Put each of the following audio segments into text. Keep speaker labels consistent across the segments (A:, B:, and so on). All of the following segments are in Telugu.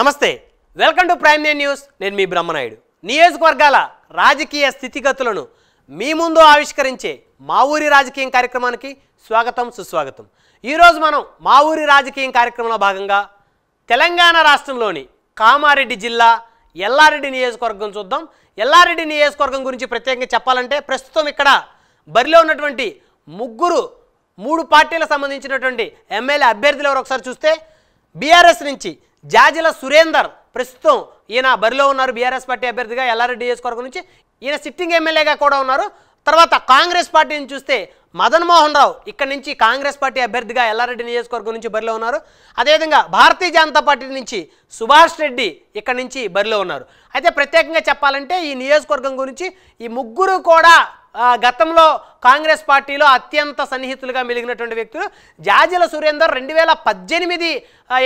A: నమస్తే వెల్కమ్ టు ప్రైమ్ న్యూస్ నేను మీ బ్రహ్మనాయుడు నియోజకవర్గాల రాజకీయ స్థితిగతులను మీ ముందు ఆవిష్కరించే మా ఊరి రాజకీయం కార్యక్రమానికి స్వాగతం సుస్వాగతం ఈరోజు మనం మా ఊరి రాజకీయం కార్యక్రమంలో భాగంగా తెలంగాణ రాష్ట్రంలోని కామారెడ్డి జిల్లా ఎల్లారెడ్డి నియోజకవర్గం చూద్దాం ఎల్లారెడ్డి నియోజకవర్గం గురించి ప్రత్యేకంగా చెప్పాలంటే ప్రస్తుతం ఇక్కడ బరిలో ఉన్నటువంటి ముగ్గురు మూడు పార్టీలకు సంబంధించినటువంటి ఎమ్మెల్యే అభ్యర్థులు ఎవరు ఒకసారి చూస్తే బీఆర్ఎస్ నుంచి జాజిల సురేందర్ ప్రస్తుతం ఈయన బరిలో ఉన్నారు బీఆర్ఎస్ పార్టీ అభ్యర్థిగా డిఎస్ కొరకు నుంచి ఈయన సిట్టింగ్ ఎమ్మెల్యేగా కూడా ఉన్నారు తర్వాత కాంగ్రెస్ పార్టీని చూస్తే మదన్ మోహన్ రావు ఇక్కడి నుంచి కాంగ్రెస్ పార్టీ అభ్యర్థిగా ఎల్లారెడ్డి నియోజకవర్గం నుంచి బరిలో ఉన్నారు అదేవిధంగా భారతీయ జనతా పార్టీ నుంచి సుభాష్ రెడ్డి ఇక్కడి నుంచి బరిలో ఉన్నారు అయితే ప్రత్యేకంగా చెప్పాలంటే ఈ నియోజకవర్గం గురించి ఈ ముగ్గురు కూడా గతంలో కాంగ్రెస్ పార్టీలో అత్యంత సన్నిహితులుగా మిలిగినటువంటి వ్యక్తులు జాజిల సురేందర్ రెండు వేల పద్దెనిమిది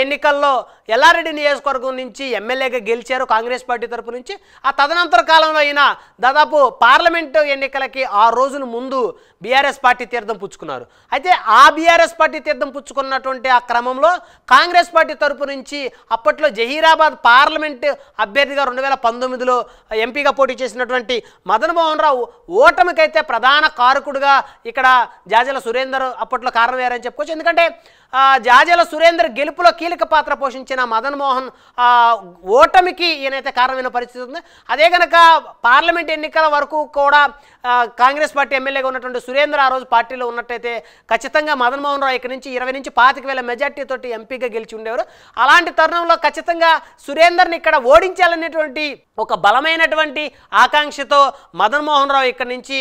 A: ఎన్నికల్లో ఎల్లారెడ్డి నియోజకవర్గం నుంచి ఎమ్మెల్యేగా గెలిచారు కాంగ్రెస్ పార్టీ తరపు నుంచి ఆ తదనంతర కాలంలో అయిన దాదాపు పార్లమెంటు ఎన్నికలకి ఆ రోజుల ముందు బీఆర్ఎస్ పార్టీ తీర్థం పుచ్చుకున్నారు అయితే ఆ బీఆర్ఎస్ పార్టీ తీర్థం పుచ్చుకున్నటువంటి ఆ క్రమంలో కాంగ్రెస్ పార్టీ తరపు నుంచి అప్పట్లో జహీరాబాద్ పార్లమెంట్ అభ్యర్థిగా రెండు వేల పంతొమ్మిదిలో ఎంపీగా పోటీ చేసినటువంటి మదన్ రావు ఓటమికైతే ప్రధాన కారు పాలకుడుగా ఇక్కడ జాజల సురేందర్ అప్పట్లో కారణమయ్యారని చెప్పుకోవచ్చు ఎందుకంటే జాజల సురేందర్ గెలుపులో కీలక పాత్ర పోషించిన మదన్ మోహన్ ఓటమికి ఈయనైతే కారణమైన పరిస్థితి ఉంది అదే కనుక పార్లమెంట్ ఎన్నికల వరకు కూడా కాంగ్రెస్ పార్టీ ఎమ్మెల్యేగా ఉన్నటువంటి సురేందర్ ఆ రోజు పార్టీలో ఉన్నట్టయితే ఖచ్చితంగా మదన్ మోహన్ రావు ఇక్కడ నుంచి ఇరవై నుంచి పాతిక వేల మెజార్టీతోటి ఎంపీగా గెలిచి ఉండేవారు అలాంటి తరుణంలో ఖచ్చితంగా సురేందర్ని ఇక్కడ ఓడించాలనేటువంటి ఒక బలమైనటువంటి ఆకాంక్షతో మదన్ మోహన్ రావు ఇక్కడ నుంచి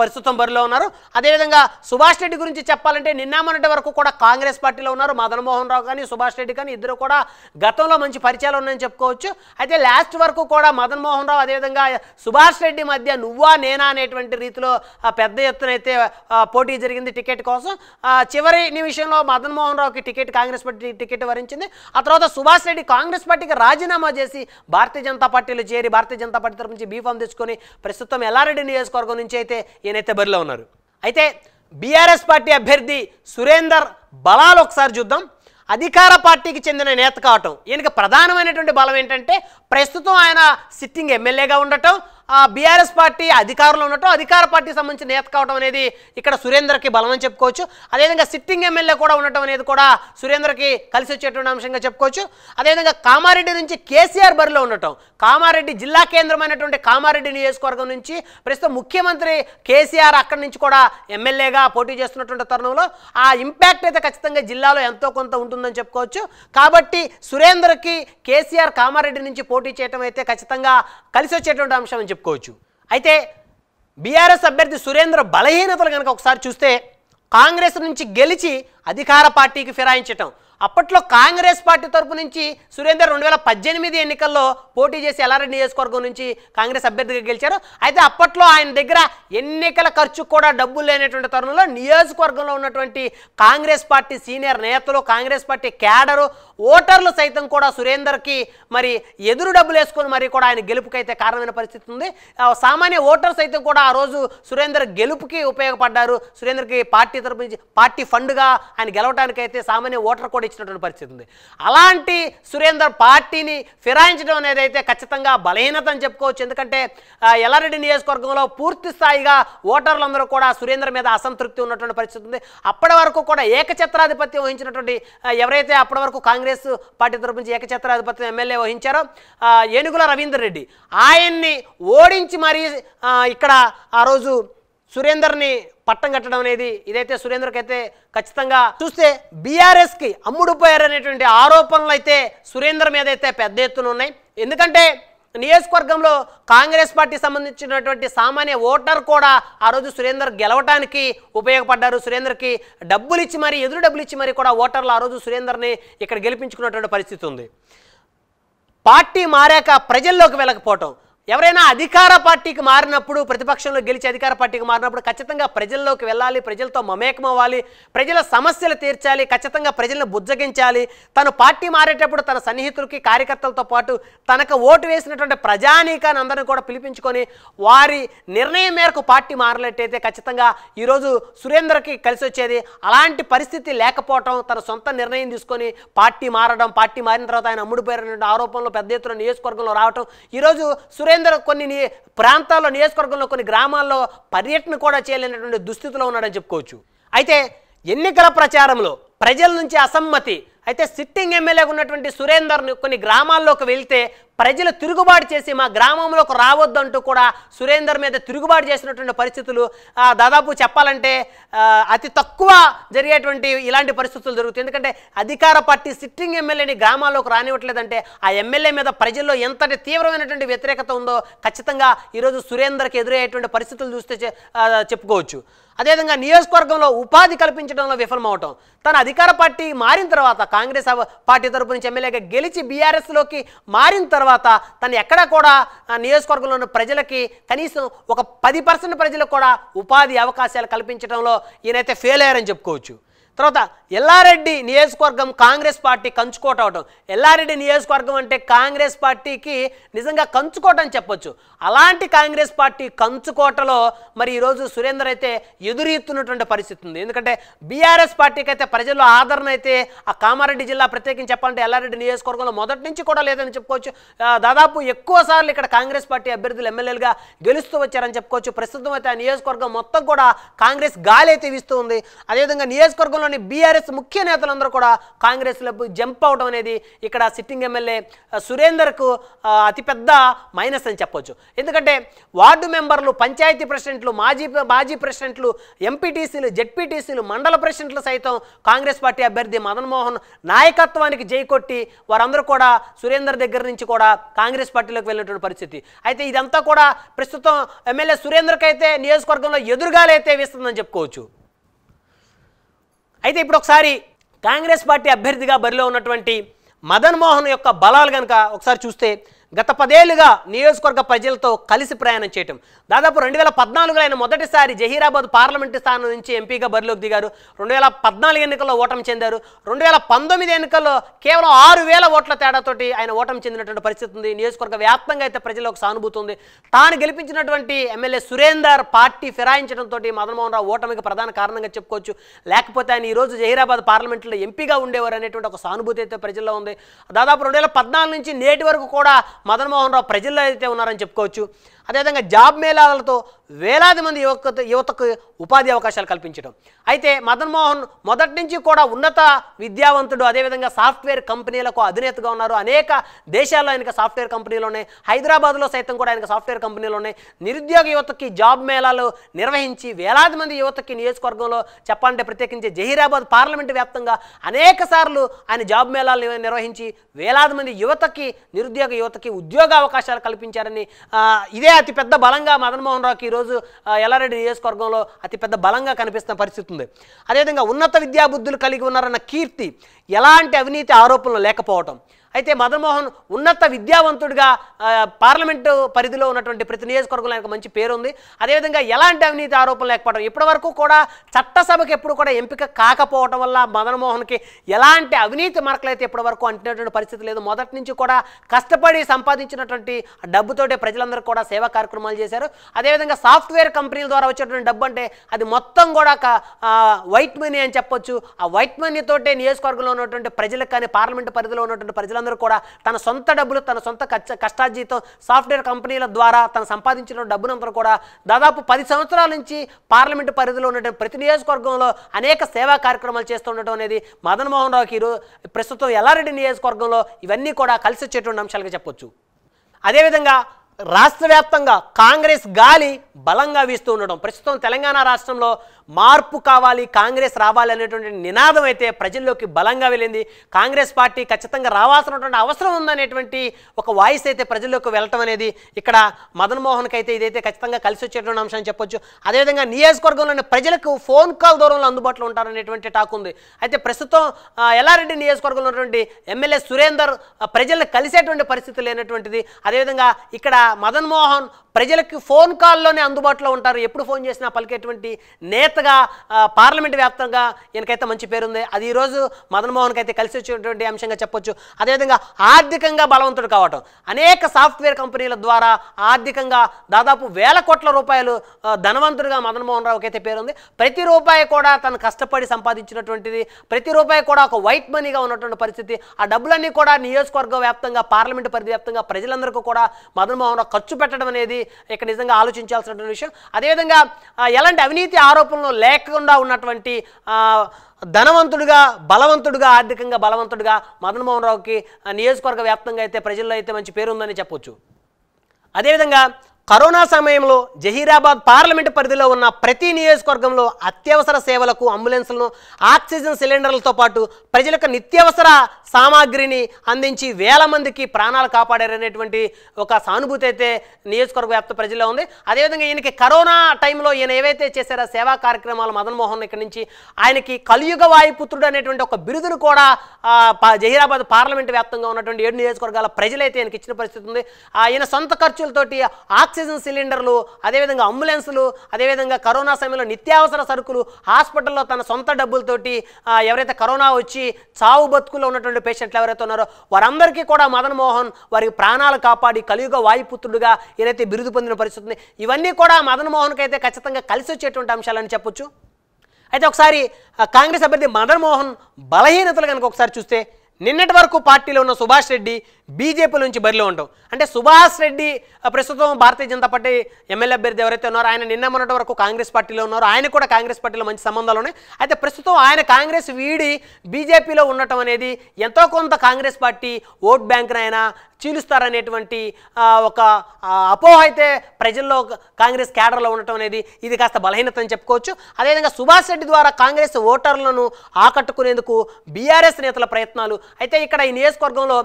A: ప్రస్తుతం బరిలో ఉన్నారు అదేవిధంగా సుభాష్ రెడ్డి గురించి చెప్పాలంటే నిన్న మొన్నటి వరకు కూడా కాంగ్రెస్ కాంగ్రెస్ పార్టీలో ఉన్నారు మదన్మోహన్ రావు కానీ సుభాష్ రెడ్డి కానీ ఇద్దరు కూడా గతంలో మంచి పరిచయాలు ఉన్నాయని చెప్పుకోవచ్చు అయితే లాస్ట్ వరకు కూడా మదన్మోహన్ రావు అదేవిధంగా సుభాష్ రెడ్డి మధ్య నువ్వా నేనా అనేటువంటి రీతిలో పెద్ద ఎత్తున అయితే పోటీ జరిగింది టికెట్ కోసం చివరి నిమిషంలో మదన్మోహన్ రావుకి టికెట్ కాంగ్రెస్ పార్టీ టికెట్ వరించింది ఆ తర్వాత సుభాష్ రెడ్డి కాంగ్రెస్ పార్టీకి రాజీనామా చేసి భారతీయ జనతా పార్టీలో చేరి భారతీయ జనతా పార్టీ తరఫు నుంచి బీఫామ్ తెచ్చుకొని ప్రస్తుతం ఎల్లారెడ్డి నియోజకవర్గం నుంచి అయితే ఈయనైతే బరిలో ఉన్నారు అయితే బీఆర్ఎస్ పార్టీ అభ్యర్థి సురేందర్ బలాలు ఒకసారి చూద్దాం అధికార పార్టీకి చెందిన నేత కావటం ఈయనకి ప్రధానమైనటువంటి బలం ఏంటంటే ప్రస్తుతం ఆయన సిట్టింగ్ ఎమ్మెల్యేగా ఉండటం బీఆర్ఎస్ పార్టీ అధికారంలో ఉండటం అధికార పార్టీ సంబంధించిన నేత కావడం అనేది ఇక్కడ సురేందర్కి బలం అని చెప్పుకోవచ్చు అదేవిధంగా సిట్టింగ్ ఎమ్మెల్యే కూడా ఉండటం అనేది కూడా సురేందర్కి కలిసి వచ్చేటువంటి అంశంగా చెప్పుకోవచ్చు అదేవిధంగా కామారెడ్డి నుంచి కేసీఆర్ బరిలో ఉండటం కామారెడ్డి జిల్లా కేంద్రమైనటువంటి కామారెడ్డి నియోజకవర్గం నుంచి ప్రస్తుతం ముఖ్యమంత్రి కేసీఆర్ అక్కడి నుంచి కూడా ఎమ్మెల్యేగా పోటీ చేస్తున్నటువంటి తరుణంలో ఆ ఇంపాక్ట్ అయితే ఖచ్చితంగా జిల్లాలో ఎంతో కొంత ఉంటుందని చెప్పుకోవచ్చు కాబట్టి సురేందర్కి కేసీఆర్ కామారెడ్డి నుంచి పోటీ చేయడం అయితే ఖచ్చితంగా కలిసి వచ్చేటువంటి అంశం అని చెప్పుకోవచ్చు అయితే బీఆర్ఎస్ అభ్యర్థి సురేంద్ర బలహీనతలు కనుక ఒకసారి చూస్తే కాంగ్రెస్ నుంచి గెలిచి అధికార పార్టీకి ఫిరాయించటం అప్పట్లో కాంగ్రెస్ పార్టీ తరపు నుంచి సురేందర్ రెండు వేల పద్దెనిమిది ఎన్నికల్లో పోటీ చేసి ఎల్ఆర్ఎడ్ నియోజకవర్గం నుంచి కాంగ్రెస్ అభ్యర్థిగా గెలిచారు అయితే అప్పట్లో ఆయన దగ్గర ఎన్నికల ఖర్చు కూడా డబ్బులు లేనటువంటి తరుణంలో నియోజకవర్గంలో ఉన్నటువంటి కాంగ్రెస్ పార్టీ సీనియర్ నేతలు కాంగ్రెస్ పార్టీ క్యాడరు ఓటర్లు సైతం కూడా సురేందర్కి మరి ఎదురు డబ్బులు వేసుకొని మరి కూడా ఆయన గెలుపుకైతే కారణమైన పరిస్థితి ఉంది సామాన్య ఓటర్ సైతం కూడా ఆ రోజు సురేందర్ గెలుపుకి ఉపయోగపడ్డారు సురేందర్కి పార్టీ తరపు నుంచి పార్టీ ఫండ్గా ఆయన అయితే సామాన్య ఓటర్ కూడా తెచ్చినటువంటి పరిస్థితి ఉంది అలాంటి సురేందర్ పార్టీని ఫిరాయించడం అనేది అయితే ఖచ్చితంగా బలహీనత అని చెప్పుకోవచ్చు ఎందుకంటే ఎల్లారెడ్డి నియోజకవర్గంలో పూర్తి స్థాయిగా ఓటర్లందరూ కూడా సురేందర్ మీద అసంతృప్తి ఉన్నటువంటి పరిస్థితి ఉంది అప్పటి వరకు కూడా ఏకఛత్రాధిపత్యం వహించినటువంటి ఎవరైతే అప్పటి వరకు కాంగ్రెస్ పార్టీ తరపు నుంచి ఏకఛత్రాధిపత్యం ఎమ్మెల్యే వహించారో ఏనుగుల రవీందర్ రెడ్డి ఆయన్ని ఓడించి మరీ ఇక్కడ ఆ రోజు సురేందర్ని పట్టం కట్టడం అనేది ఇదైతే సురేంద్రకి అయితే ఖచ్చితంగా చూస్తే బీఆర్ఎస్కి అనేటువంటి ఆరోపణలు అయితే సురేంద్ర మీద అయితే పెద్ద ఎత్తున ఉన్నాయి ఎందుకంటే నియోజకవర్గంలో కాంగ్రెస్ పార్టీ సంబంధించినటువంటి సామాన్య ఓటర్ కూడా ఆ రోజు సురేందర్ గెలవటానికి ఉపయోగపడ్డారు సురేందర్కి డబ్బులు ఇచ్చి మరీ ఎదురు డబ్బులు ఇచ్చి మరీ కూడా ఓటర్లు ఆ రోజు సురేందర్ని ఇక్కడ గెలిపించుకున్నటువంటి పరిస్థితి ఉంది పార్టీ మారాక ప్రజల్లోకి వెళ్ళకపోవటం ఎవరైనా అధికార పార్టీకి మారినప్పుడు ప్రతిపక్షంలో గెలిచి అధికార పార్టీకి మారినప్పుడు ఖచ్చితంగా ప్రజల్లోకి వెళ్ళాలి ప్రజలతో మమేకం అవ్వాలి ప్రజల సమస్యలు తీర్చాలి ఖచ్చితంగా ప్రజలను బుజ్జగించాలి తను పార్టీ మారేటప్పుడు తన సన్నిహితులకి కార్యకర్తలతో పాటు తనకు ఓటు వేసినటువంటి ప్రజానీకాన్ని అందరిని కూడా పిలిపించుకొని వారి నిర్ణయం మేరకు పార్టీ మారినట్టయితే ఖచ్చితంగా ఈరోజు సురేందర్కి కలిసి వచ్చేది అలాంటి పరిస్థితి లేకపోవటం తన సొంత నిర్ణయం తీసుకొని పార్టీ మారడం పార్టీ మారిన తర్వాత ఆయన అమ్ముడిపోయినటువంటి ఆరోపణలు పెద్ద ఎత్తున నియోజకవర్గంలో రావటం ఈరోజు సురేంద్ర కేంద్ర కొన్ని ప్రాంతాల్లో నియోజకవర్గంలో కొన్ని గ్రామాల్లో పర్యటన కూడా చేయలేనటువంటి దుస్థితిలో ఉన్నాడని చెప్పుకోవచ్చు అయితే ఎన్నికల ప్రచారంలో ప్రజల నుంచి అసమ్మతి అయితే సిట్టింగ్ ఎమ్మెల్యేగా ఉన్నటువంటి సురేందర్ కొన్ని గ్రామాల్లోకి వెళ్తే ప్రజలు తిరుగుబాటు చేసి మా గ్రామంలోకి రావద్దంటూ కూడా సురేందర్ మీద తిరుగుబాటు చేసినటువంటి పరిస్థితులు దాదాపు చెప్పాలంటే అతి తక్కువ జరిగేటువంటి ఇలాంటి పరిస్థితులు జరుగుతాయి ఎందుకంటే అధికార పార్టీ సిట్టింగ్ ఎమ్మెల్యేని గ్రామాల్లోకి రానివ్వట్లేదంటే ఆ ఎమ్మెల్యే మీద ప్రజల్లో ఎంతటి తీవ్రమైనటువంటి వ్యతిరేకత ఉందో ఖచ్చితంగా ఈరోజు సురేందర్కి ఎదురయ్యేటువంటి పరిస్థితులు చూస్తే చెప్పుకోవచ్చు అదేవిధంగా నియోజకవర్గంలో ఉపాధి కల్పించడంలో విఫలమవటం తన అధికార పార్టీ మారిన తర్వాత కాంగ్రెస్ పార్టీ తరపు నుంచి ఎమ్మెల్యేగా గెలిచి బీఆర్ఎస్లోకి మారిన తర్వాత తను ఎక్కడా కూడా నియోజకవర్గంలో ఉన్న ప్రజలకి కనీసం ఒక పది పర్సెంట్ ప్రజలకు కూడా ఉపాధి అవకాశాలు కల్పించడంలో ఈయనైతే ఫెయిల్ అయ్యారని చెప్పుకోవచ్చు తర్వాత ఎల్లారెడ్డి నియోజకవర్గం కాంగ్రెస్ పార్టీ కంచుకోట అవటం ఎల్లారెడ్డి నియోజకవర్గం అంటే కాంగ్రెస్ పార్టీకి నిజంగా కంచుకోట అని చెప్పొచ్చు అలాంటి కాంగ్రెస్ పార్టీ కంచుకోటలో మరి ఈరోజు సురేందర్ అయితే ఎదురీస్తున్నటువంటి పరిస్థితి ఉంది ఎందుకంటే బీఆర్ఎస్ పార్టీకి అయితే ప్రజల్లో ఆదరణ అయితే ఆ కామారెడ్డి జిల్లా ప్రత్యేకించి చెప్పాలంటే ఎల్లారెడ్డి నియోజకవర్గంలో మొదటి నుంచి కూడా లేదని చెప్పుకోవచ్చు దాదాపు ఎక్కువ సార్లు ఇక్కడ కాంగ్రెస్ పార్టీ అభ్యర్థులు ఎమ్మెల్యేలుగా గెలుస్తూ వచ్చారని చెప్పుకోవచ్చు ప్రస్తుతం అయితే ఆ నియోజకవర్గం మొత్తం కూడా కాంగ్రెస్ గాలి అయితే వీస్తూ ఉంది అదేవిధంగా నియోజకవర్గంలో రాష్ట్రంలోని బీఆర్ఎస్ ముఖ్య నేతలందరూ కూడా కాంగ్రెస్లకు జంప్ అవడం అనేది ఇక్కడ సిట్టింగ్ ఎమ్మెల్యే సురేందర్కు అతిపెద్ద మైనస్ అని చెప్పొచ్చు ఎందుకంటే వార్డు మెంబర్లు పంచాయతీ ప్రెసిడెంట్లు మాజీ మాజీ ప్రెసిడెంట్లు ఎంపీటీసీలు జెడ్పీటీసీలు మండల ప్రెసిడెంట్లు సైతం కాంగ్రెస్ పార్టీ అభ్యర్థి మదన్మోహన్ నాయకత్వానికి జైకొట్టి వారందరూ కూడా సురేందర్ దగ్గర నుంచి కూడా కాంగ్రెస్ పార్టీలోకి వెళ్ళినటువంటి పరిస్థితి అయితే ఇదంతా కూడా ప్రస్తుతం ఎమ్మెల్యే సురేందర్కి అయితే నియోజకవర్గంలో ఎదురుగాలైతే వేస్తుందని చెప్పుకోవచ్చు అయితే ఇప్పుడు ఒకసారి కాంగ్రెస్ పార్టీ అభ్యర్థిగా బరిలో ఉన్నటువంటి మదన్ మోహన్ యొక్క బలాలు కనుక ఒకసారి చూస్తే గత పదేళ్లుగా నియోజకవర్గ ప్రజలతో కలిసి ప్రయాణం చేయటం దాదాపు రెండు వేల పద్నాలుగులో ఆయన మొదటిసారి జహీరాబాద్ పార్లమెంటు స్థానం నుంచి ఎంపీగా బరిలోకి దిగారు రెండు వేల పద్నాలుగు ఎన్నికల్లో ఓటమి చెందారు రెండు వేల పంతొమ్మిది ఎన్నికల్లో కేవలం ఆరు వేల ఓట్ల తేడాతోటి ఆయన ఓటమి చెందినటువంటి పరిస్థితి ఉంది నియోజకవర్గ వ్యాప్తంగా అయితే ప్రజలకు సానుభూతి ఉంది తాను గెలిపించినటువంటి ఎమ్మెల్యే సురేందర్ పార్టీ ఫిరాయించడంతో మదన్మోహన్ రావు ఓటమికి ప్రధాన కారణంగా చెప్పుకోవచ్చు లేకపోతే ఆయన ఈరోజు జహీరాబాద్ పార్లమెంట్లో ఎంపీగా ఉండేవారు అనేటువంటి ఒక సానుభూతి అయితే ప్రజల్లో ఉంది దాదాపు రెండు వేల పద్నాలుగు నుంచి నేటి వరకు కూడా మదన్మోహన్ రావు ప్రజల్లో అయితే ఉన్నారని చెప్పుకోవచ్చు అదేవిధంగా జాబ్ మేళాలతో వేలాది మంది యువక యువతకు ఉపాధి అవకాశాలు కల్పించడం అయితే మదన్ మోహన్ మొదటి నుంచి కూడా ఉన్నత విద్యావంతుడు అదేవిధంగా సాఫ్ట్వేర్ కంపెనీలకు అధినేతగా ఉన్నారు అనేక దేశాల్లో ఆయనకు సాఫ్ట్వేర్ కంపెనీలు ఉన్నాయి హైదరాబాద్లో సైతం కూడా ఆయనకు సాఫ్ట్వేర్ కంపెనీలు ఉన్నాయి నిరుద్యోగ యువతకి జాబ్ మేళాలు నిర్వహించి వేలాది మంది యువతకి నియోజకవర్గంలో చెప్పాలంటే ప్రత్యేకించి జహీరాబాద్ పార్లమెంటు వ్యాప్తంగా అనేక సార్లు ఆయన జాబ్ మేళాలు నిర్వహించి వేలాది మంది యువతకి నిరుద్యోగ యువతకి ఉద్యోగ అవకాశాలు కల్పించారని ఇదే అతిపెద్ద బలంగా మదన్మోహన్ రావుకి ఈరోజు ఎల్లారెడ్డి నియోజకవర్గంలో అతిపెద్ద బలంగా కనిపిస్తున్న పరిస్థితి ఉంది అదేవిధంగా ఉన్నత విద్యాబుద్ధులు కలిగి ఉన్నారన్న కీర్తి ఎలాంటి అవినీతి ఆరోపణలు లేకపోవటం అయితే మదన్మోహన్ ఉన్నత విద్యావంతుడిగా పార్లమెంటు పరిధిలో ఉన్నటువంటి ప్రతి నియోజకవర్గంలో ఆయనకు మంచి పేరు ఉంది అదేవిధంగా ఎలాంటి అవినీతి ఆరోపణలు లేకపోవడం ఇప్పటివరకు కూడా చట్టసభకు ఎప్పుడు కూడా ఎంపిక కాకపోవడం వల్ల మదన్మోహన్కి ఎలాంటి అవినీతి మరకలు అయితే ఇప్పటివరకు అంటున్నటువంటి పరిస్థితి లేదు మొదటి నుంచి కూడా కష్టపడి సంపాదించినటువంటి డబ్బుతోటే ప్రజలందరూ కూడా సేవా కార్యక్రమాలు చేశారు అదేవిధంగా సాఫ్ట్వేర్ కంపెనీల ద్వారా వచ్చేటువంటి డబ్బు అంటే అది మొత్తం కూడా వైట్ మనీ అని చెప్పొచ్చు ఆ వైట్ మనీతోటే నియోజకవర్గంలో ఉన్నటువంటి ప్రజలకు కానీ పార్లమెంటు పరిధిలో ఉన్నటువంటి ప్రజలందరూ వీళ్ళందరూ కూడా తన సొంత డబ్బులు తన సొంత కష్టార్జీతో సాఫ్ట్వేర్ కంపెనీల ద్వారా తను సంపాదించిన డబ్బునంతా కూడా దాదాపు పది సంవత్సరాల నుంచి పార్లమెంటు పరిధిలో ఉన్నటువంటి ప్రతి నియోజకవర్గంలో అనేక సేవా కార్యక్రమాలు చేస్తుండటం అనేది మదన్ మోహన్ రావుకి ప్రస్తుతం ఎల్లారెడ్డి నియోజకవర్గంలో ఇవన్నీ కూడా కలిసి వచ్చేటువంటి అంశాలుగా చెప్పొచ్చు అదేవిధంగా రాష్ట్ర వ్యాప్తంగా కాంగ్రెస్ గాలి బలంగా వీస్తూ ఉండడం ప్రస్తుతం తెలంగాణ రాష్ట్రంలో మార్పు కావాలి కాంగ్రెస్ రావాలి అనేటువంటి నినాదం అయితే ప్రజల్లోకి బలంగా వెళ్ళింది కాంగ్రెస్ పార్టీ ఖచ్చితంగా రావాల్సినటువంటి అవసరం ఉందనేటువంటి ఒక వాయిస్ అయితే ప్రజల్లోకి వెళ్ళటం అనేది ఇక్కడ మదన్మోహన్కి అయితే ఇదైతే ఖచ్చితంగా కలిసి వచ్చేటువంటి అంశం చెప్పొచ్చు అదేవిధంగా నియోజకవర్గంలోని ప్రజలకు ఫోన్ కాల్ దూరంలో అందుబాటులో ఉంటారనేటువంటి టాక్ ఉంది అయితే ప్రస్తుతం ఎల్లారెడ్డి నియోజకవర్గంలో ఉన్నటువంటి ఎమ్మెల్యే సురేందర్ ప్రజలను కలిసేటువంటి పరిస్థితి లేనటువంటిది అదేవిధంగా ఇక్కడ మదన్మోహన్ ప్రజలకు ఫోన్ కాల్లోనే అందుబాటులో ఉంటారు ఎప్పుడు ఫోన్ చేసినా పలికేటువంటి నేతగా పార్లమెంట్ వ్యాప్తంగా ఈయనకైతే మంచి పేరుంది అది ఈరోజు మదన్మోహన్కి అయితే కలిసి వచ్చేటువంటి అంశంగా చెప్పొచ్చు అదేవిధంగా ఆర్థికంగా బలవంతుడు కావటం అనేక సాఫ్ట్వేర్ కంపెనీల ద్వారా ఆర్థికంగా దాదాపు వేల కోట్ల రూపాయలు ధనవంతుడిగా మదన్మోహన్ రావుకి అయితే పేరుంది ప్రతి రూపాయి కూడా తను కష్టపడి సంపాదించినటువంటిది ప్రతి రూపాయి కూడా ఒక వైట్ మనీగా ఉన్నటువంటి పరిస్థితి ఆ డబ్బులన్నీ కూడా నియోజకవర్గ వ్యాప్తంగా పార్లమెంటు పరిధి వ్యాప్తంగా ప్రజలందరికీ కూడా మదన్మోహన్ రావు ఖర్చు పెట్టడం అనేది అనేది ఇక్కడ నిజంగా ఆలోచించాల్సినటువంటి విషయం అదేవిధంగా ఎలాంటి అవినీతి ఆరోపణలు లేకుండా ఉన్నటువంటి ధనవంతుడుగా బలవంతుడుగా ఆర్థికంగా బలవంతుడుగా మదన్మోహన్ రావుకి నియోజకవర్గ వ్యాప్తంగా అయితే ప్రజల్లో అయితే మంచి పేరు ఉందని చెప్పొచ్చు అదేవిధంగా కరోనా సమయంలో జహీరాబాద్ పార్లమెంటు పరిధిలో ఉన్న ప్రతి నియోజకవర్గంలో అత్యవసర సేవలకు అంబులెన్స్లను ఆక్సిజన్ సిలిండర్లతో పాటు ప్రజలకు నిత్యవసర సామాగ్రిని అందించి వేల మందికి ప్రాణాలు కాపాడారనేటువంటి ఒక సానుభూతి అయితే నియోజకవర్గ వ్యాప్త ప్రజల్లో ఉంది అదేవిధంగా ఈయనకి కరోనా టైంలో ఈయన ఏవైతే చేశారో సేవా కార్యక్రమాలు మదన్ మోహన్ ఇక్కడి నుంచి ఆయనకి కలియుగ వాయుపుత్రుడు అనేటువంటి ఒక బిరుదును కూడా జహీరాబాద్ పార్లమెంట్ వ్యాప్తంగా ఉన్నటువంటి ఏడు నియోజకవర్గాల ప్రజలైతే ఆయనకి ఇచ్చిన పరిస్థితి ఉంది ఆయన సొంత ఖర్చులతోటి ఆక్సిజన్ సిలిండర్లు అదేవిధంగా అంబులెన్సులు అదేవిధంగా కరోనా సమయంలో నిత్యావసర సరుకులు హాస్పిటల్లో తన సొంత డబ్బులతోటి ఎవరైతే కరోనా వచ్చి చావు బతుకుల్లో ఉన్నటువంటి బాధితులు పేషెంట్లు ఎవరైతే ఉన్నారో వారందరికీ కూడా మదన్ మోహన్ వారికి ప్రాణాలు కాపాడి కలియుగ వాయుపుత్రుడుగా ఏదైతే బిరుదు పొందిన పరిస్థితుంది ఇవన్నీ కూడా మదన్ మోహన్కి అయితే ఖచ్చితంగా కలిసి వచ్చేటువంటి అంశాలని చెప్పొచ్చు అయితే ఒకసారి కాంగ్రెస్ అభ్యర్థి మదన్ మోహన్ బలహీనతలు కనుక ఒకసారి చూస్తే నిన్నటి వరకు పార్టీలో ఉన్న సుభాష్ రెడ్డి బీజేపీ నుంచి బరిలో ఉండటం అంటే సుభాష్ రెడ్డి ప్రస్తుతం భారతీయ జనతా పార్టీ ఎమ్మెల్యే అభ్యర్థి ఎవరైతే ఉన్నారో ఆయన నిన్న మొన్నటి వరకు కాంగ్రెస్ పార్టీలో ఉన్నారు ఆయన కూడా కాంగ్రెస్ పార్టీలో మంచి సంబంధాలు ఉన్నాయి అయితే ప్రస్తుతం ఆయన కాంగ్రెస్ వీడి బీజేపీలో ఉండటం అనేది ఎంతో కొంత కాంగ్రెస్ పార్టీ ఓట్ బ్యాంక్నైనా చీలుస్తారనేటువంటి ఒక అపోహ అయితే ప్రజల్లో కాంగ్రెస్ క్యాడర్లో ఉండటం అనేది ఇది కాస్త బలహీనత అని చెప్పుకోవచ్చు అదేవిధంగా సుభాష్ రెడ్డి ద్వారా కాంగ్రెస్ ఓటర్లను ఆకట్టుకునేందుకు బీఆర్ఎస్ నేతల ప్రయత్నాలు అయితే ఇక్కడ ఈ నియోజకవర్గంలో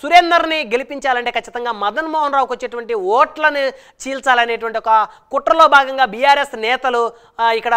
A: సురేందర్ని గెలిపించాలంటే ఖచ్చితంగా మదన్ మోహన్ రావుకు వచ్చేటువంటి ఓట్లను చీల్చాలనేటువంటి ఒక కుట్రలో భాగంగా బీఆర్ఎస్ నేతలు ఇక్కడ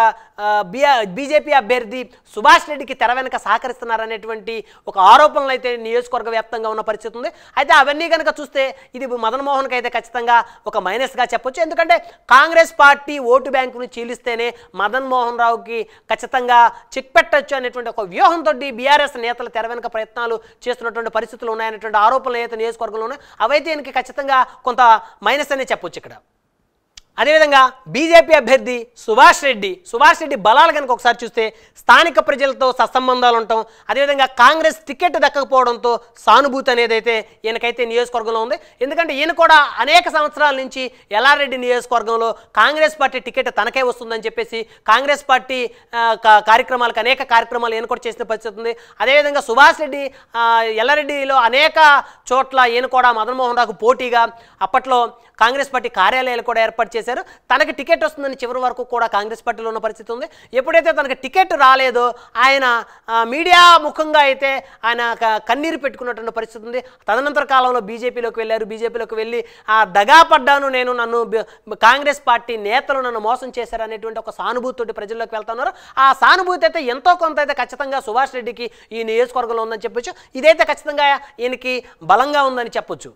A: బీజేపీ అభ్యర్థి సుభాష్ రెడ్డికి తెర వెనక సహకరిస్తున్నారనేటువంటి ఒక ఆరోపణలు అయితే నియోజకవర్గ వ్యాప్తంగా ఉన్న పరిస్థితి ఉంది అయితే అవన్నీ కనుక చూస్తే ఇది మదన్ మోహన్కి అయితే ఖచ్చితంగా ఒక మైనస్గా చెప్పొచ్చు ఎందుకంటే కాంగ్రెస్ పార్టీ ఓటు బ్యాంకును చీలిస్తేనే మదన్ మోహన్ రావుకి ఖచ్చితంగా చిక్ పెట్టచ్చు అనేటువంటి ఒక వ్యూహంతో బీఆర్ఎస్ నేతలు తెర వెనుక ప్రయత్నాలు చేస్తున్నటువంటి పరిస్థితులు ఉన్నాయనేటువంటి ఆరోపణలు ఏదైతే నియోజకవర్గంలో ఉన్నాయో అవైతే ఖచ్చితంగా కొంత మైనస్ అనే చెప్పొచ్చు ఇక్కడ అదేవిధంగా బీజేపీ అభ్యర్థి సుభాష్ రెడ్డి సుభాష్ రెడ్డి బలాలు కనుక ఒకసారి చూస్తే స్థానిక ప్రజలతో సత్సంబంధాలు ఉండటం అదేవిధంగా కాంగ్రెస్ టికెట్ దక్కకపోవడంతో సానుభూతి అనేది అయితే ఈయనకైతే నియోజకవర్గంలో ఉంది ఎందుకంటే ఈయన కూడా అనేక సంవత్సరాల నుంచి ఎల్లారెడ్డి నియోజకవర్గంలో కాంగ్రెస్ పార్టీ టికెట్ తనకే వస్తుందని చెప్పేసి కాంగ్రెస్ పార్టీ కార్యక్రమాలకు అనేక కార్యక్రమాలు ఈయన కూడా చేసిన పరిస్థితి ఉంది అదేవిధంగా సుభాష్ రెడ్డి ఎల్లారెడ్డిలో అనేక చోట్ల ఈయన కూడా మదన్మోహన్ రావుకు పోటీగా అప్పట్లో కాంగ్రెస్ పార్టీ కార్యాలయాలు కూడా ఏర్పాటు చేశారు తనకి టికెట్ వస్తుందని చివరి వరకు కూడా కాంగ్రెస్ పార్టీలో ఉన్న పరిస్థితి ఉంది ఎప్పుడైతే తనకి టికెట్ రాలేదో ఆయన మీడియా ముఖంగా అయితే ఆయన కన్నీరు పెట్టుకున్నటువంటి పరిస్థితి ఉంది తదనంతర కాలంలో బీజేపీలోకి వెళ్ళారు బీజేపీలోకి వెళ్ళి ఆ దగా పడ్డాను నేను నన్ను కాంగ్రెస్ పార్టీ నేతలు నన్ను మోసం చేశారు అనేటువంటి ఒక సానుభూతితోటి ప్రజల్లోకి వెళ్తున్నారు ఆ సానుభూతి అయితే ఎంతో కొంత అయితే ఖచ్చితంగా సుభాష్ రెడ్డికి ఈ నియోజకవర్గంలో ఉందని చెప్పొచ్చు ఇదైతే ఖచ్చితంగా ఈయనకి బలంగా ఉందని చెప్పొచ్చు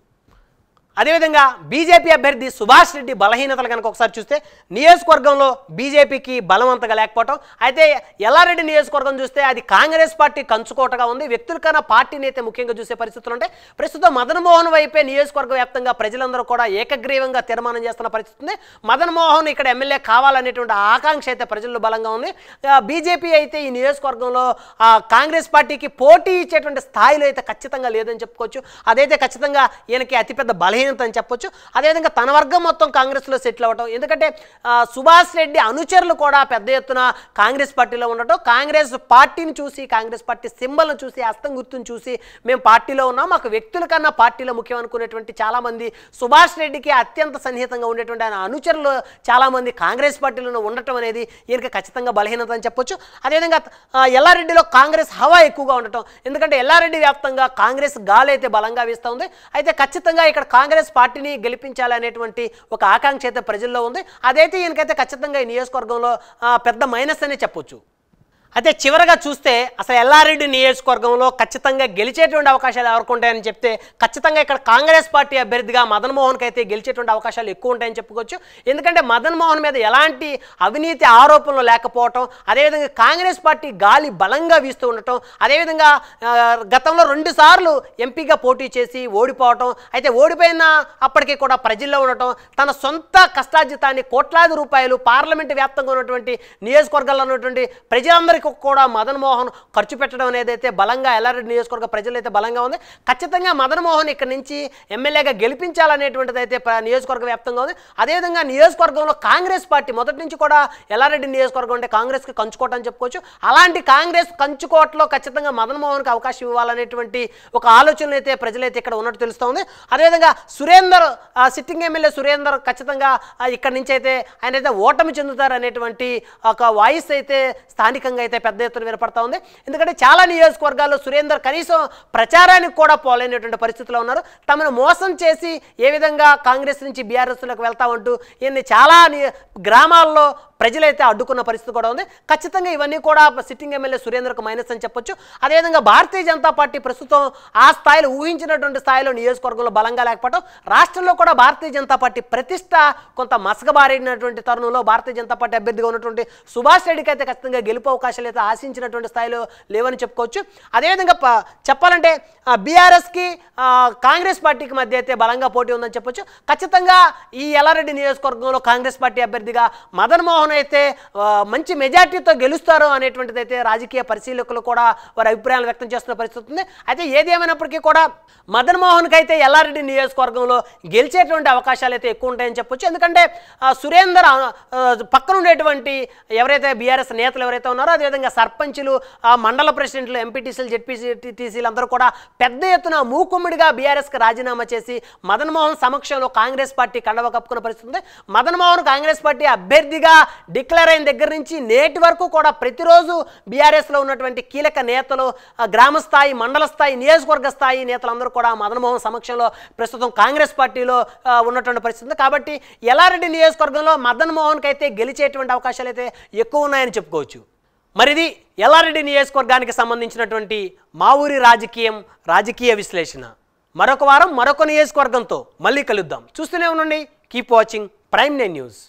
A: అదేవిధంగా బీజేపీ అభ్యర్థి సుభాష్ రెడ్డి బలహీనతలు కనుక ఒకసారి చూస్తే నియోజకవర్గంలో బీజేపీకి బలవంతంగా లేకపోవటం అయితే ఎల్లారెడ్డి నియోజకవర్గం చూస్తే అది కాంగ్రెస్ పార్టీ కంచుకోటగా ఉంది వ్యక్తుల కన్నా పార్టీని అయితే ముఖ్యంగా చూసే పరిస్థితులు ఉంటాయి ప్రస్తుతం మదన్మోహన్ వైపే నియోజకవర్గ వ్యాప్తంగా ప్రజలందరూ కూడా ఏకగ్రీవంగా తీర్మానం చేస్తున్న పరిస్థితి ఉంది మదన్మోహన్ ఇక్కడ ఎమ్మెల్యే కావాలనేటువంటి ఆకాంక్ష అయితే ప్రజల్లో బలంగా ఉంది బీజేపీ అయితే ఈ నియోజకవర్గంలో కాంగ్రెస్ పార్టీకి పోటీ ఇచ్చేటువంటి స్థాయిలో అయితే ఖచ్చితంగా లేదని చెప్పుకోవచ్చు అదైతే ఖచ్చితంగా ఈయనకి అతిపెద్ద బలహీన బలహీనత అని చెప్పొచ్చు అదేవిధంగా తన వర్గం మొత్తం కాంగ్రెస్లో సెటిల్ అవ్వటం ఎందుకంటే సుభాష్ రెడ్డి అనుచరులు కూడా పెద్ద ఎత్తున కాంగ్రెస్ పార్టీలో ఉండటం కాంగ్రెస్ పార్టీని చూసి కాంగ్రెస్ పార్టీ సింబల్ను చూసి అస్తం గుర్తును చూసి మేము పార్టీలో ఉన్నాం మాకు వ్యక్తుల కన్నా పార్టీలో ముఖ్యం అనుకునేటువంటి చాలామంది సుభాష్ రెడ్డికి అత్యంత సన్నిహితంగా ఉండేటువంటి ఆయన అనుచరులు చాలామంది కాంగ్రెస్ పార్టీలో ఉండటం అనేది ఈయనకి ఖచ్చితంగా బలహీనత అని చెప్పొచ్చు అదేవిధంగా ఎల్లారెడ్డిలో కాంగ్రెస్ హవా ఎక్కువగా ఉండటం ఎందుకంటే ఎల్లారెడ్డి వ్యాప్తంగా కాంగ్రెస్ గాలి అయితే బలంగా వీస్తూ ఉంది అయితే ఖచ్చితంగా ఇక్కడ కాంగ్రెస్ కాంగ్రెస్ పార్టీని గెలిపించాలనేటువంటి ఒక ఆకాంక్ష అయితే ప్రజల్లో ఉంది అదైతే ఈయనకైతే ఖచ్చితంగా ఈ నియోజకవర్గంలో పెద్ద మైనస్ అనే చెప్పొచ్చు అయితే చివరగా చూస్తే అసలు ఎల్లారెడ్డి నియోజకవర్గంలో ఖచ్చితంగా గెలిచేటువంటి అవకాశాలు ఎవరికి ఉంటాయని చెప్తే ఖచ్చితంగా ఇక్కడ కాంగ్రెస్ పార్టీ అభ్యర్థిగా మదన్ మోహన్కి అయితే గెలిచేటువంటి అవకాశాలు ఎక్కువ ఉంటాయని చెప్పుకోవచ్చు ఎందుకంటే మదన్ మోహన్ మీద ఎలాంటి అవినీతి ఆరోపణలు లేకపోవటం అదేవిధంగా కాంగ్రెస్ పార్టీ గాలి బలంగా వీస్తూ ఉండటం అదేవిధంగా గతంలో రెండుసార్లు ఎంపీగా పోటీ చేసి ఓడిపోవటం అయితే ఓడిపోయిన అప్పటికీ కూడా ప్రజల్లో ఉండటం తన సొంత కష్టార్జితాన్ని కోట్లాది రూపాయలు పార్లమెంటు వ్యాప్తంగా ఉన్నటువంటి నియోజకవర్గాల్లో ఉన్నటువంటి ప్రజలందరికీ రూపాయికి కూడా మదన్ మోహన్ ఖర్చు పెట్టడం అనేది అయితే బలంగా ఎల్లారెడ్డి నియోజకవర్గ ప్రజలైతే బలంగా ఉంది ఖచ్చితంగా మదన్ మోహన్ ఇక్కడ నుంచి ఎమ్మెల్యేగా గెలిపించాలనేటువంటిది అయితే నియోజకవర్గ వ్యాప్తంగా ఉంది అదేవిధంగా నియోజకవర్గంలో కాంగ్రెస్ పార్టీ మొదటి నుంచి కూడా ఎల్లారెడ్డి నియోజకవర్గం అంటే కాంగ్రెస్కి కంచుకోవటం అని చెప్పుకోవచ్చు అలాంటి కాంగ్రెస్ కంచుకోవటంలో ఖచ్చితంగా మదన్ మోహన్కి అవకాశం ఇవ్వాలనేటువంటి ఒక ఆలోచనలు అయితే ప్రజలైతే ఇక్కడ ఉన్నట్టు తెలుస్తోంది అదేవిధంగా సురేందర్ సిట్టింగ్ ఎమ్మెల్యే సురేందర్ ఖచ్చితంగా ఇక్కడ నుంచి అయితే ఆయన అయితే ఓటమి చెందుతారు అనేటువంటి ఒక వాయిస్ అయితే స్థానికంగా అయితే అయితే పెద్ద ఎత్తున వినపడతా ఉంది ఎందుకంటే చాలా నియోజకవర్గాల్లో సురేందర్ కనీసం ప్రచారానికి కూడా పోలేనటువంటి పరిస్థితిలో ఉన్నారు తమను మోసం చేసి ఏ విధంగా కాంగ్రెస్ నుంచి బీఆర్ఎస్లోకి వెళ్తా ఉంటూ ఈయన్ని చాలా గ్రామాల్లో ప్రజలైతే అడ్డుకున్న పరిస్థితి కూడా ఉంది ఖచ్చితంగా ఇవన్నీ కూడా సిట్టింగ్ ఎమ్మెల్యే సురేంద్రకు మైనస్ అని చెప్పొచ్చు అదేవిధంగా భారతీయ జనతా పార్టీ ప్రస్తుతం ఆ స్థాయిలో ఊహించినటువంటి స్థాయిలో నియోజకవర్గంలో బలంగా లేకపోవడం రాష్ట్రంలో కూడా భారతీయ జనతా పార్టీ ప్రతిష్ట కొంత మసగబారినటువంటి తరుణంలో భారతీయ జనతా పార్టీ అభ్యర్థిగా ఉన్నటువంటి సుభాష్ రెడ్డికి అయితే ఖచ్చితంగా గెలుపు అవకాశాలు అయితే ఆశించినటువంటి స్థాయిలో లేవని చెప్పుకోవచ్చు అదేవిధంగా చెప్పాలంటే బీఆర్ఎస్కి కాంగ్రెస్ పార్టీకి మధ్య అయితే బలంగా పోటీ ఉందని చెప్పొచ్చు ఖచ్చితంగా ఈ ఎల్లారెడ్డి నియోజకవర్గంలో కాంగ్రెస్ పార్టీ అభ్యర్థిగా మదన్మోహన్ అయితే మంచి మెజార్టీతో గెలుస్తారో అనేటువంటిది అయితే రాజకీయ పరిశీలకులు కూడా వారి అభిప్రాయాలు వ్యక్తం చేస్తున్న పరిస్థితి ఉంది అయితే ఏదేమైనప్పటికీ కూడా మదన్ మోహన్కి అయితే ఎల్లారెడ్డి నియోజకవర్గంలో గెలిచేటువంటి అవకాశాలు అయితే ఎక్కువ ఉంటాయని చెప్పొచ్చు ఎందుకంటే సురేందర్ పక్కన ఉండేటువంటి ఎవరైతే బీఆర్ఎస్ నేతలు ఎవరైతే ఉన్నారో అదేవిధంగా సర్పంచులు మండల ప్రెసిడెంట్లు ఎంపీటీసీలు జెడ్పీసీటీసీలు అందరూ కూడా పెద్ద ఎత్తున మూకుమ్మిడిగా బీఆర్ఎస్కి రాజీనామా చేసి మదన్మోహన్ సమక్షంలో కాంగ్రెస్ పార్టీ కండవ కప్పుకున్న పరిస్థితి ఉంది మదన్మోహన్ కాంగ్రెస్ పార్టీ అభ్యర్థిగా డిక్లేర్ అయిన దగ్గర నుంచి నేటి వరకు కూడా ప్రతిరోజు బీఆర్ఎస్లో ఉన్నటువంటి కీలక నేతలు గ్రామ స్థాయి మండల స్థాయి నియోజకవర్గ స్థాయి నేతలందరూ కూడా మదనమోహన్ సమక్షంలో ప్రస్తుతం కాంగ్రెస్ పార్టీలో ఉన్నటువంటి పరిస్థితి కాబట్టి ఎల్లారెడ్డి నియోజకవర్గంలో మదన్మోహన్కి అయితే గెలిచేటువంటి అవకాశాలు అయితే ఎక్కువ ఉన్నాయని చెప్పుకోవచ్చు మరిది ఎల్లారెడ్డి నియోజకవర్గానికి సంబంధించినటువంటి మా ఊరి రాజకీయం రాజకీయ విశ్లేషణ మరొక వారం మరొక నియోజకవర్గంతో మళ్ళీ కలుద్దాం చూస్తూనే ఉండండి keep watching Prime Nine news